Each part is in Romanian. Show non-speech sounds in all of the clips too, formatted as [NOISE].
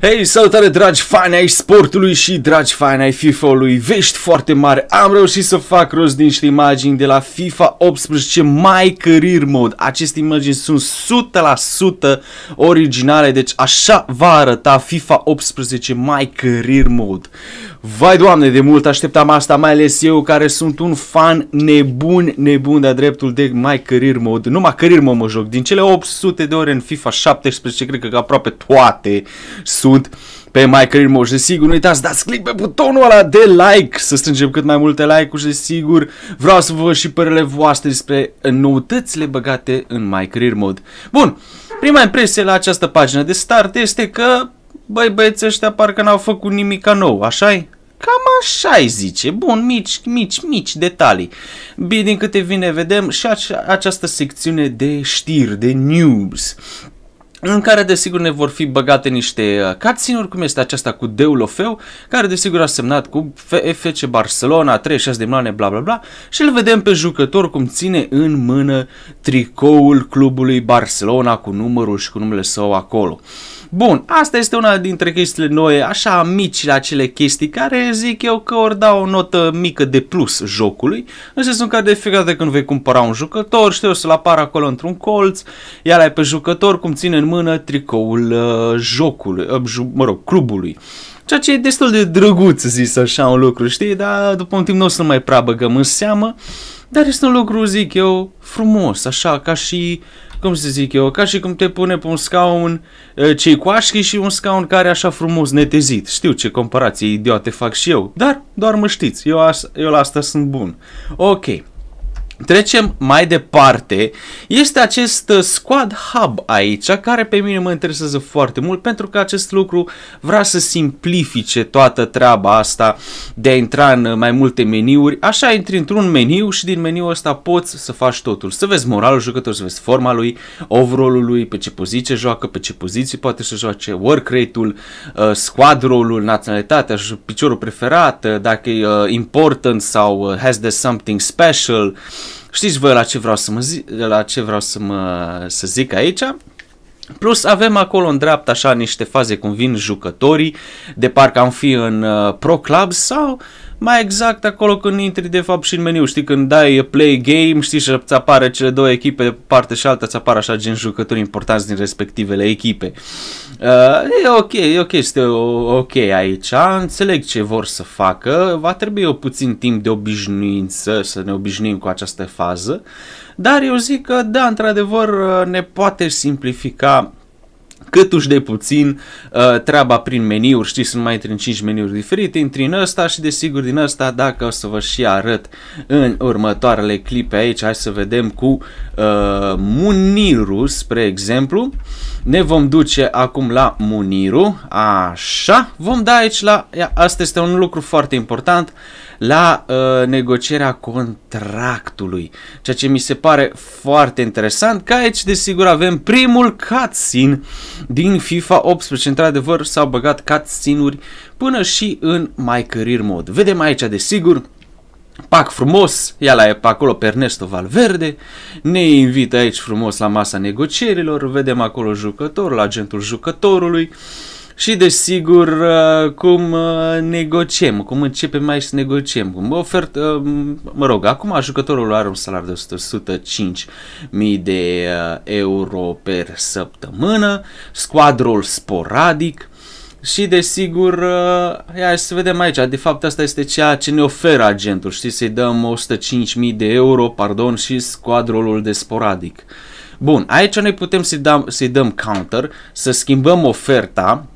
Hei, salutare dragi fani ai sportului și dragi fani ai FIFA-ului, vești foarte mari, am reușit să fac rost din niște imagini de la FIFA 18 My Career Mode. Aceste imagini sunt 100% originale, deci așa va arăta FIFA 18 My Career Mode. Vai doamne, de mult așteptam asta, mai ales eu care sunt un fan nebun, nebun de-a dreptul de My Career Mode. Numai Career Mode mă joc, din cele 800 de ore în FIFA 17, cred că aproape toate sunt sunt pe My Career Mode. Și sigur nu uitați, dați click pe butonul ăla de like să strângem cât mai multe like-uri și sigur vreau să vă văd și părele voastre despre noutățile băgate în My Career Mode. Bun, prima impresie la această pagină de start este că băi băieți ăștia parcă n-au făcut nimica nou, așa -i? Cam așa îi zice. Bun, mici, mici, mici detalii. Bine, din câte vine, vedem și ace această secțiune de știri, de news în care desigur ne vor fi băgate niște uh, cutscene cum este aceasta cu Deulofeu, care desigur a semnat cu FC Barcelona, 36 de milioane, bla bla bla, și îl vedem pe jucător cum ține în mână tricoul clubului Barcelona cu numărul și cu numele său acolo. Uh, Bun, asta este una dintre chestiile noi, așa mici acele chestii care zic eu că ori dau o notă mică de plus jocului, în sensul că de fiecare dată când vei cumpăra un jucător, știu să-l apară acolo într-un colț, iar ai pe jucător cum ține în mână tricoul uh, jocului, uh, ju- mă rog, clubului. Ceea ce e destul de drăguț zis așa un lucru, știi, dar după un timp nu o să mai prea băgăm în seamă. Dar este un lucru, zic eu, frumos, așa, ca și cum să zic eu, ca și cum te pune pe un scaun ă, cei cu așchi și un scaun care așa frumos netezit. Știu ce comparații idiote fac și eu, dar doar mă știți, eu, as, eu la asta sunt bun. Ok, Trecem mai departe. Este acest uh, Squad Hub aici, care pe mine mă interesează foarte mult pentru că acest lucru vrea să simplifice toată treaba asta de a intra în uh, mai multe meniuri. Așa intri într-un meniu și din meniul ăsta poți să faci totul. Să vezi moralul jucătorului, să vezi forma lui, overall-ul lui, pe ce poziție joacă, pe ce poziție poate să joace, work rate-ul, uh, squad role-ul, naționalitatea, piciorul preferat, dacă e important sau has the something special, Știți voi la ce vreau să, mă zic, la ce vreau să, mă, să zic aici? Plus avem acolo în dreapta așa niște faze cum vin jucătorii, de parcă am fi în uh, Pro Club sau uh, mai exact acolo când intri de fapt și în meniu, știi, când dai play game, știi, și îți apare cele două echipe de parte și alta, îți apar așa gen jucători importanți din respectivele echipe. Uh, e ok, e ok, este ok aici, înțeleg ce vor să facă, va trebui o puțin timp de obișnuință să ne obișnuim cu această fază, dar eu zic că da, într-adevăr ne poate simplifica cât uși de puțin uh, treaba prin meniuri, știi, sunt mai intri în 5 meniuri diferite, intri în ăsta și desigur din ăsta, dacă o să vă și arăt în următoarele clipe aici, hai să vedem cu uh, Muniru, spre exemplu, ne vom duce acum la Muniru, așa, vom da aici la, ia, asta este un lucru foarte important, la uh, negocierea contractului, ceea ce mi se pare foarte interesant, că aici desigur avem primul cutscene din FIFA 18, într-adevăr s-au băgat cutscene-uri până și în My Career Mode. Vedem aici desigur pac frumos, ia la pe acolo pe Ernesto Valverde, ne invită aici frumos la masa negocierilor, vedem acolo jucătorul, agentul jucătorului, și desigur, uh, cum uh, negociem, cum începem aici să negociem. Cum ofert, uh, mă rog, acum jucătorul are un salariu de 105.000 de euro per săptămână, squadrul sporadic, și desigur, ia să vedem aici, de fapt asta este ceea ce ne oferă agentul, știi, să-i dăm 105.000 de euro, pardon, și squadrolul de sporadic. Bun, aici noi putem să-i dăm, să dăm counter, să schimbăm oferta,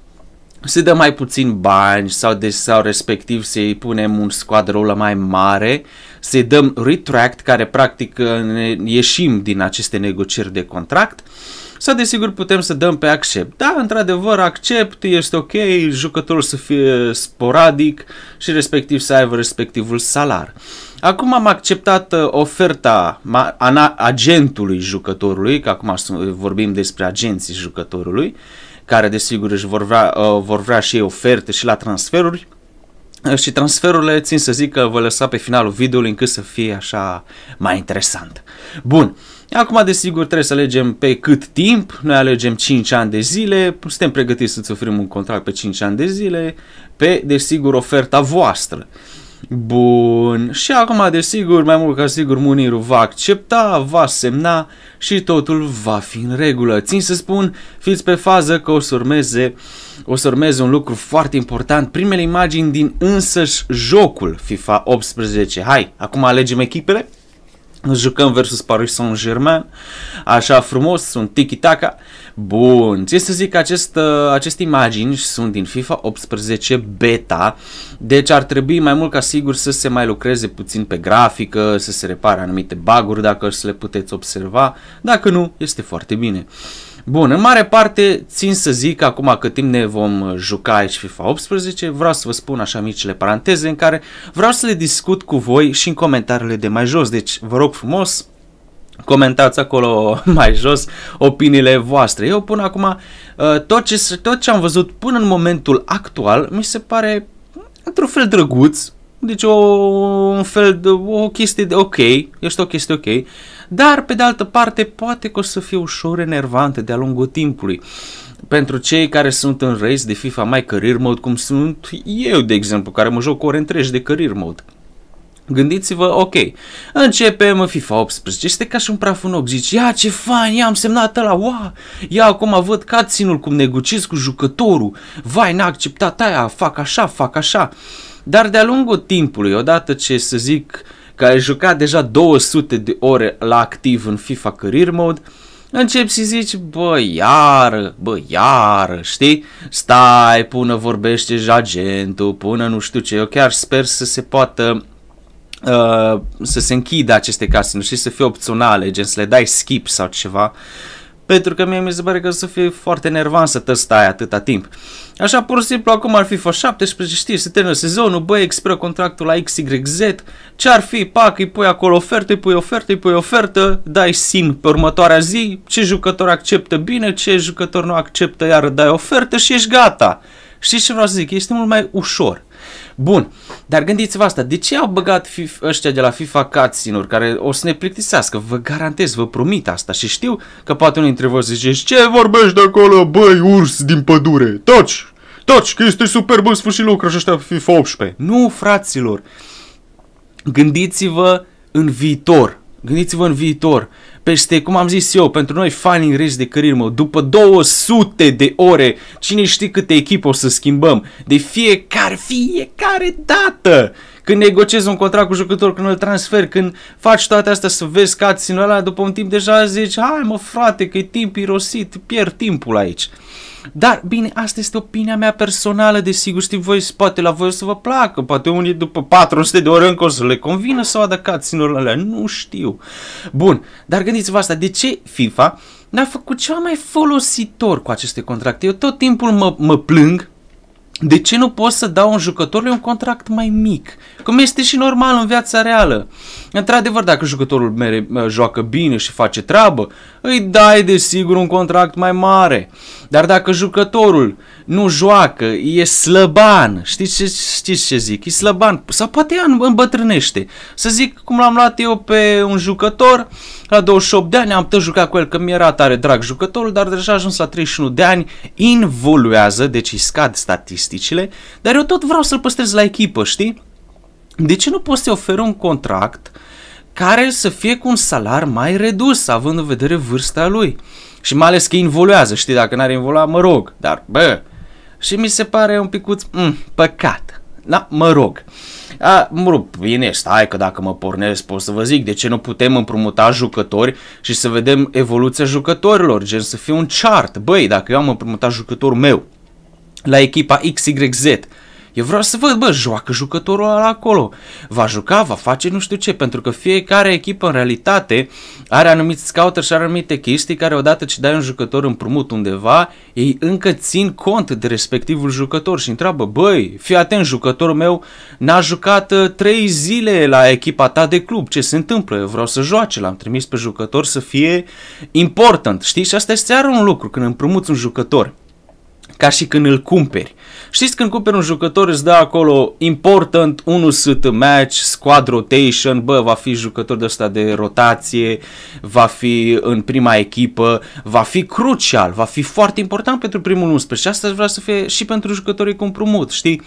se dă mai puțin bani sau, de deci, sau respectiv se punem un la mai mare, se dăm retract care practic ne ieșim din aceste negocieri de contract sau desigur putem să dăm pe accept. Da, într-adevăr accept, este ok, jucătorul să fie sporadic și respectiv să aibă respectivul salar. Acum am acceptat uh, oferta agentului jucătorului, că acum vorbim despre agenții jucătorului, care desigur își vor vrea, uh, vor vrea și ei oferte și la transferuri. Uh, și transferurile țin să zic că vă lăsa pe finalul videoului încât să fie așa mai interesant. Bun, acum desigur trebuie să alegem pe cât timp, noi alegem 5 ani de zile, suntem pregătiți să-ți oferim un contract pe 5 ani de zile, pe desigur oferta voastră. Uh, Bun, și acum, desigur, mai mult ca sigur, Munirul va accepta, va semna și totul va fi în regulă. Țin să spun, fiți pe fază că o să urmeze, o să urmeze un lucru foarte important, primele imagini din însăși jocul FIFA 18. Hai, acum alegem echipele? jucăm versus Paris Saint-Germain, așa frumos, sunt tiki-taka. Bun, ce să zic, acest, uh, aceste imagini sunt din FIFA 18 beta, deci ar trebui mai mult ca sigur să se mai lucreze puțin pe grafică, să se repare anumite baguri dacă să le puteți observa, dacă nu, este foarte bine. Uh, Bun, în mare parte țin să zic acum cât timp ne vom juca aici FIFA 18, vreau să vă spun așa micile paranteze în care vreau să le discut cu voi și în comentariile de mai jos, deci vă rog frumos comentați acolo [LAUGHS] mai jos opiniile voastre. Eu până acum uh, tot ce, tot ce am văzut până în momentul actual mi se pare într-un fel drăguț, deci o, un fel de, o chestie de ok, este o chestie ok dar pe de altă parte poate că o să fie ușor enervante de-a lungul timpului. Pentru cei care sunt în race de FIFA mai career mode, cum sunt eu, de exemplu, care mă joc ore întregi de career mode, Gândiți-vă, ok, începem FIFA 18, este ca și un praf în ochi, zici, ia ce fain, ia am semnat ăla, ua, ia acum văd cutscene cum negociez cu jucătorul, vai, n-a acceptat aia, fac așa, fac așa. Dar de-a lungul timpului, odată ce, să zic, uh, că ai jucat deja 200 de ore la activ în FIFA Career Mode, începi și zici, bă, iară, bă, iară, știi? Stai până vorbește agentul, până nu știu ce, eu chiar sper să se poată uh, să se închidă aceste case, nu știi, să fie opționale, gen să le dai skip sau ceva. Uh, pentru că mie mi se pare că o să fie foarte nervant să te stai atâta timp. Așa, pur și simplu, acum ar fi fost 17, știi, se termină sezonul, băi, expiră contractul la XYZ, ce-ar fi, pac, îi pui acolo ofertă, îi pui ofertă, îi pui ofertă, dai sim pe următoarea zi, ce jucător acceptă bine, ce jucător nu acceptă, iar dai ofertă și ești gata. Știi ce vreau să zic? Este mult mai ușor. Bun, dar gândiți-vă asta, de ce au băgat FIFA, ăștia de la FIFA cutscene care o să ne plictisească? Vă garantez, vă promit asta și știu că poate unul dintre voi ziceți Ce vorbești de acolo, băi, urs din pădure? toci, toci, că este super bun sfârșit lucru și ăștia FIFA 18. Nu, fraților! Gândiți-vă în viitor. Gândiți-vă în viitor peste, cum am zis eu, pentru noi Finding rest de cărir, mă, după 200 de ore, cine știe câte echipe o să schimbăm, de fiecare, fiecare dată când negociezi un contract cu jucător, când îl transfer, când faci toate astea să vezi că ați ăla, după un timp deja zici, hai mă frate, că e timp irosit, pierd timpul aici. Dar, bine, asta este opinia mea personală, desigur, știți voi, poate la voi o să vă placă, poate unii după 400 de ore încă o să le convină sau adăcați ținurile alea, nu știu. Bun, dar gândiți-vă asta, de ce FIFA n-a făcut ceva mai folositor cu aceste contracte? Eu tot timpul mă, mă plâng de ce nu poți să dau un jucătorului un contract mai mic? Cum este și normal în viața reală. Într-adevăr, dacă jucătorul mere, joacă bine și face treabă, îi dai desigur un contract mai mare. Dar dacă jucătorul nu joacă, e slăban, știți ce, știți ce zic? E slăban sau poate îmbătrânește. Să zic cum l-am luat eu pe un jucător, uh, la 28 de ani am tot jucat cu el, că mi-era tare drag jucătorul, dar deja ajuns la 31 de ani, involuează, deci îi scad statisticile, dar eu tot vreau să-l păstrez la echipă, știi? De ce nu poți să-i oferi un contract care să fie cu un salar mai redus, având în vedere vârsta lui? Și mai ales că involuează, știi, dacă n-ar involua, mă rog, dar bă, și mi se pare un picuț, mh, mm, păcat. Da, mă rog. A, mă rog, bine, stai că dacă mă pornesc pot să vă zic de ce nu putem împrumuta jucători și să vedem evoluția jucătorilor, gen să fie un chart. Băi, dacă eu am împrumutat jucătorul meu la echipa XYZ, eu vreau să văd, bă, joacă jucătorul ăla acolo. Va juca, va face nu știu ce, pentru că fiecare echipă în realitate are anumiți scouter și are anumite chestii care odată ce dai un jucător împrumut undeva, ei încă țin cont de respectivul jucător și întreabă, băi, fii atent, jucătorul meu n-a jucat 3 ă, zile la echipa ta de club, ce se întâmplă? Eu vreau să joace, l-am trimis pe jucător să fie important, știi? Și asta este iar un lucru, când împrumuți un jucător ca și când îl cumperi. Știți când cumperi un jucător îți dă acolo important 100 match, squad rotation, bă, va fi jucător de ăsta de rotație, va fi în prima echipă, va fi crucial, va fi foarte important pentru primul 11 și asta vreau să fie și pentru jucătorii cu împrumut, știi?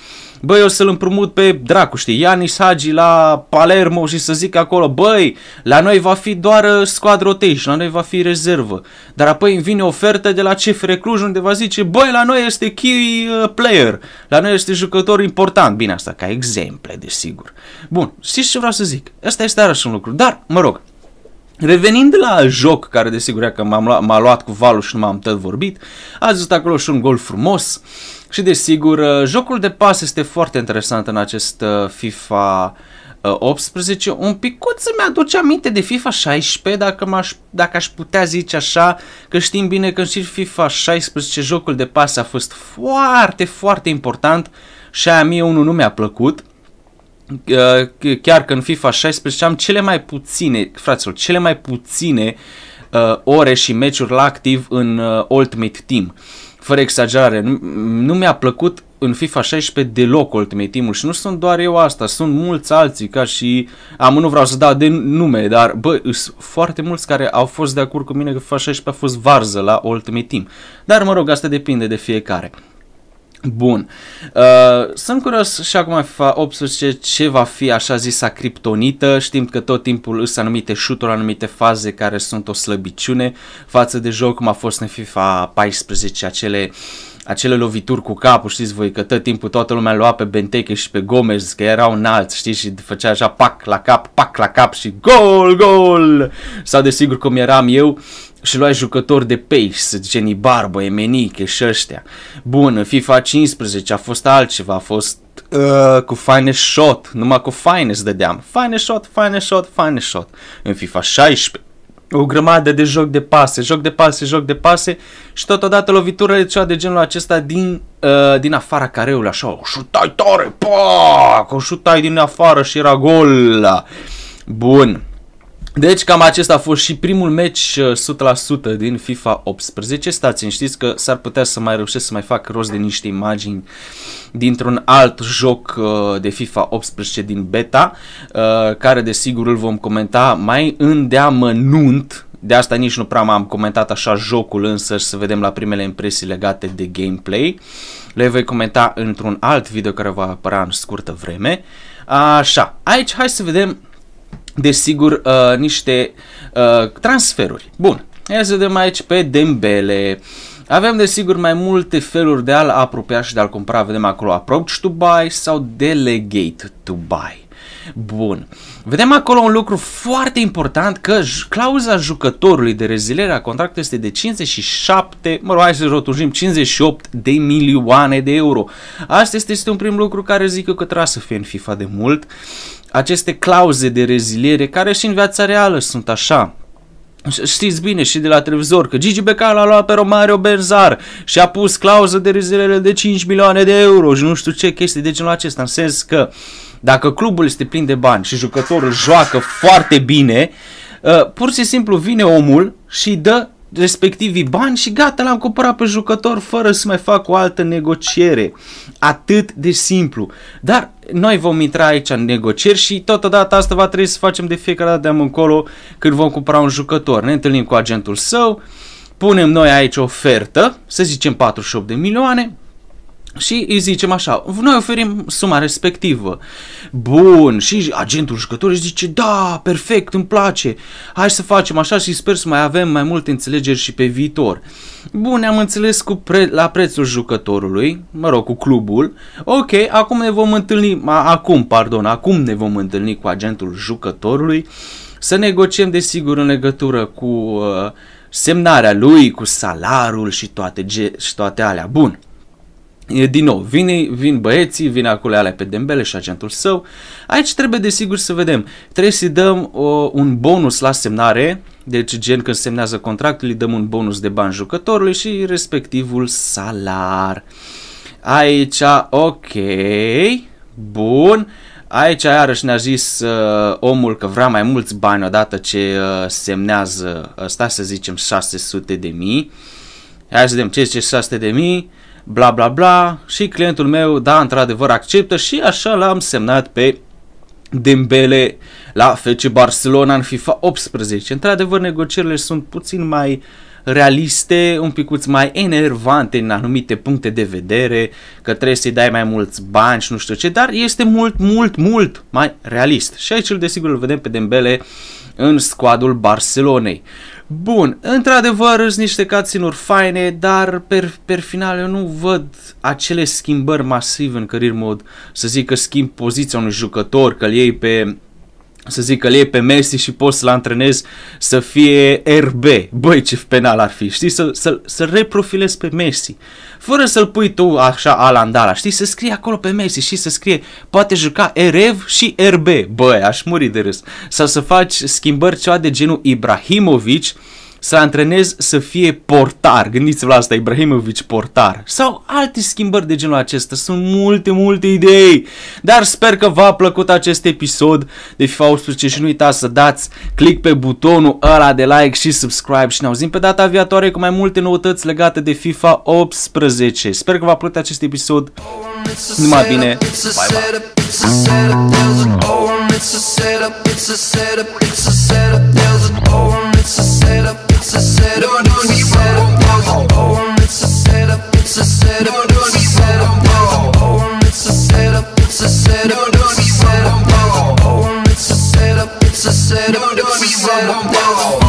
Băi, o să-l împrumut pe dracu, știi, Ianis Hagi la Palermo și să zic acolo, băi, la noi va fi doar uh, squad rotation, la noi va fi rezervă. Dar apoi îmi vine ofertă de la CFR Cluj unde va zice, băi, la noi este key uh, player, la noi este jucător important. Bine, asta ca exemple, desigur. Bun, știți ce vreau să zic? Asta este arăși un lucru, dar, mă rog, Revenind la joc, care desigur că m-a luat, luat cu valul și nu m-am tot vorbit, a zis acolo și un gol frumos, uh, și desigur, uh, jocul de pas este foarte interesant în acest uh, FIFA 18. Uh, Un picuț mi aduce aminte de FIFA 16, dacă, aș dacă aș putea zice așa, că știm bine că și FIFA 16 jocul de pas a fost foarte, foarte important și aia mie unul nu mi-a plăcut chiar că în FIFA 16 am cele mai puține, fraților, cele mai puține uh, ore și meciuri la activ în uh, Ultimate Team. Uh, fără exagerare, nu, nu mi-a plăcut în FIFA 16 deloc Ultimate Team-ul și nu sunt doar eu asta, sunt mulți alții ca și, am nu vreau să dau de nume, dar bă, sunt foarte mulți care au fost de acord cu mine că FIFA 16 a fost varză la Ultimate Team. Dar mă rog, asta depinde de fiecare. Bun. Uh, sunt curios și acum fa 18 ce va fi așa zisa criptonită. Știm că tot timpul sunt anumite șuturi, anumite faze care sunt o slăbiciune față de joc, cum a fost în FIFA 14, acele acele lovituri cu capul, știți voi, că tot timpul toată lumea lua pe Benteke și pe Gomez, că erau înalți, știți, și făcea așa pac la cap, pac la cap și gol, gol! Sau desigur cum eram eu, și luai jucători de pace, să zicem, Ibarbă, Emeniche și ăștia. Bun, FIFA 15 a fost altceva, a fost uh, cu fine shot, numai cu fine îți dădeam. Fine shot, fine shot, fine shot. În FIFA 16 o grămadă de joc de pase, joc de pase, joc de pase și totodată lovitură cea de genul acesta din, uh, din afara careului, așa, o șutai tare, pa, o șutai din afară și era gol. Bun, deci cam acesta a fost și primul meci 100% uh, din FIFA 18. Stați știți că s-ar putea să mai reușesc să mai fac rost de niște imagini dintr-un alt joc uh, de FIFA 18 din beta, uh, care desigur îl vom comenta mai îndeamănunt de asta nici nu prea m-am comentat așa jocul însă să vedem la primele impresii legate de gameplay. Le voi comenta într-un alt video care va apărea în scurtă vreme. Așa, aici hai să vedem desigur, uh, niște uh, transferuri. Bun, ia să vedem aici pe Dembele. Avem desigur mai multe feluri de a-l apropia și de a-l cumpăra. Vedem acolo approach to buy sau delegate to buy. Bun. Vedem acolo un lucru foarte important că clauza jucătorului de reziliere a contractului este de 57, mă rog, hai să rotunjim, 58 de milioane de euro. Asta este, este un prim lucru care zic eu că trebuie să fie în FIFA de mult aceste clauze de reziliere care și în viața reală sunt așa. Știți bine și de la televizor că Gigi Becali a luat pe Romario Benzar și a pus clauză de reziliere de 5 milioane de euro și nu știu ce chestii de deci, genul acesta, în sens că dacă clubul este plin de bani și jucătorul joacă foarte bine, uh, pur și simplu vine omul și dă respectivii bani și gata, l-am cumpărat pe jucător fără să mai fac o altă negociere. Atât de simplu. Dar noi vom intra aici în negocieri și totodată asta va trebui să facem de fiecare dată de încolo când vom cumpăra un jucător. Ne întâlnim cu agentul său, punem noi aici o ofertă, să zicem 48 de milioane, și îi zicem așa, noi oferim suma respectivă. Bun, și agentul jucătorului zice, da, perfect, îmi place, hai să facem așa și sper să mai avem mai multe înțelegeri și pe viitor. Bun, ne-am înțeles cu pre- la prețul jucătorului, mă rog, cu clubul. Ok, acum ne vom întâlni, acum, pardon, acum ne vom întâlni cu agentul jucătorului să negociem desigur în legătură cu uh, semnarea lui, cu salarul și toate, ge- și toate alea. Bun, din nou, vine, vin băieții, vine acolo alea pe Dembele și agentul său. Aici trebuie desigur să vedem. Trebuie să-i dăm o, un bonus la semnare, deci gen când semnează contractul îi dăm un bonus de bani jucătorului și respectivul salar. Aici, ok, bun. Aici iarăși ne-a zis uh, omul că vrea mai mulți bani odată ce uh, semnează, uh, stai să zicem 600 de mii. Hai să vedem ce zice 600 de mii bla bla bla și clientul meu, da, într-adevăr acceptă și așa l-am semnat pe Dembele la FC Barcelona în FIFA 18. Într-adevăr, negocierile sunt puțin mai realiste, un picuț mai enervante în anumite puncte de vedere, că trebuie să-i dai mai mulți bani și nu știu ce, dar este mult, mult, mult mai realist. Și aici, desigur, îl vedem pe Dembele în squadul Barcelonei. Bun, într-adevăr sunt niște cutscene faine, dar per, per final eu nu văd acele schimbări masive în career mode. Să zic că schimb poziția unui jucător, că iei pe să zic că le iei pe Messi și poți să-l antrenezi să fie RB. Băi, ce penal ar fi, știi? Să, să, să reprofilezi pe Messi. Fără să-l pui tu așa alandala, știi? Să scrie acolo pe Messi și să scrie poate juca RF și RB. Băi, aș muri de râs. Sau să faci schimbări ceva de genul Ibrahimovic, uh, să antrenezi să fie portar. Gândiți-vă la asta, Ibrahimovic portar. Sau alte schimbări de genul acesta. Sunt multe, multe idei. Dar sper că v-a plăcut acest episod de FIFA 18 și nu uitați să dați click pe butonul ăla de like și subscribe și ne auzim pe data viitoare cu mai multe noutăți legate de FIFA 18. Sper că v-a plăcut acest episod. Numai bine. Bye, bye. it's a setup, it's a setup, it's a setup, there's a poem, it's a setup, it's a setup, it's a setup, it's a setup, it's a setup, it's a setup, it's a setup, it's a setup, it's a setup,